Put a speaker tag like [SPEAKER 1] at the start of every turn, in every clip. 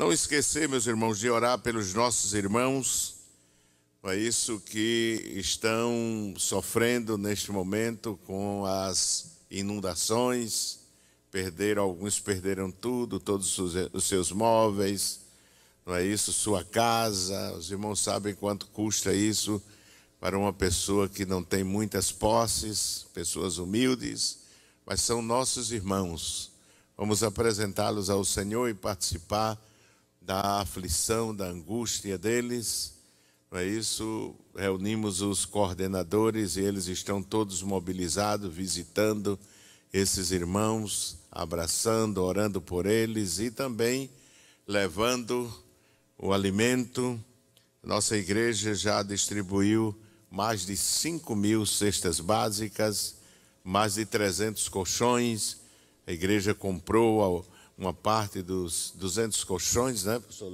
[SPEAKER 1] Não esquecer, meus irmãos, de orar pelos nossos irmãos, para isso que estão sofrendo neste momento com as inundações. Perder alguns perderam tudo, todos os seus móveis, não é isso? Sua casa. Os irmãos sabem quanto custa isso para uma pessoa que não tem muitas posses, pessoas humildes, mas são nossos irmãos. Vamos apresentá-los ao Senhor e participar da aflição, da angústia deles. É isso, reunimos os coordenadores e eles estão todos mobilizados, visitando esses irmãos, abraçando, orando por eles e também levando o alimento. Nossa igreja já distribuiu mais de 5 mil cestas básicas, mais de 300 colchões. A igreja comprou uma parte dos 200 colchões, né, professor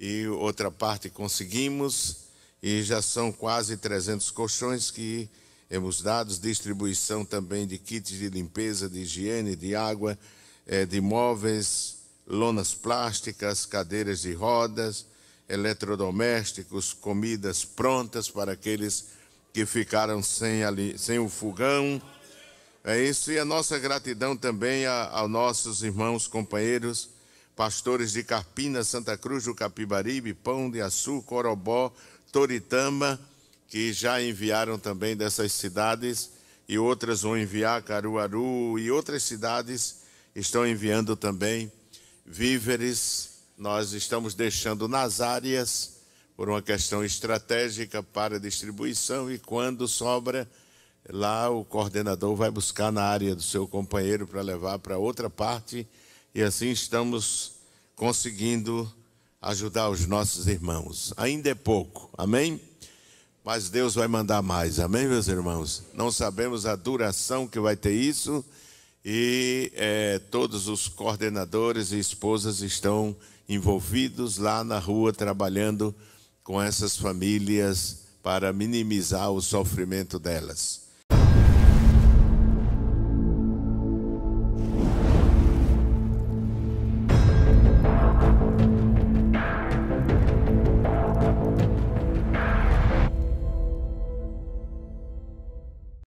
[SPEAKER 1] E outra parte conseguimos, e já são quase 300 colchões que hemos dados. distribuição também de kits de limpeza, de higiene, de água, eh, de móveis, lonas plásticas, cadeiras de rodas, eletrodomésticos, comidas prontas para aqueles que ficaram sem, ali, sem o fogão. É isso, e a nossa gratidão também aos nossos irmãos, companheiros, pastores de Carpina, Santa Cruz do Capibaribe, Pão de Açúcar, Corobó, Toritama, que já enviaram também dessas cidades, e outras vão enviar, Caruaru e outras cidades estão enviando também víveres. Nós estamos deixando nas áreas por uma questão estratégica para distribuição e quando sobra, Lá o coordenador vai buscar na área do seu companheiro para levar para outra parte e assim estamos conseguindo ajudar os nossos irmãos. Ainda é pouco, amém? Mas Deus vai mandar mais, amém, meus irmãos? Não sabemos a duração que vai ter isso e é, todos os coordenadores e esposas estão envolvidos lá na rua trabalhando com essas famílias para minimizar o sofrimento delas.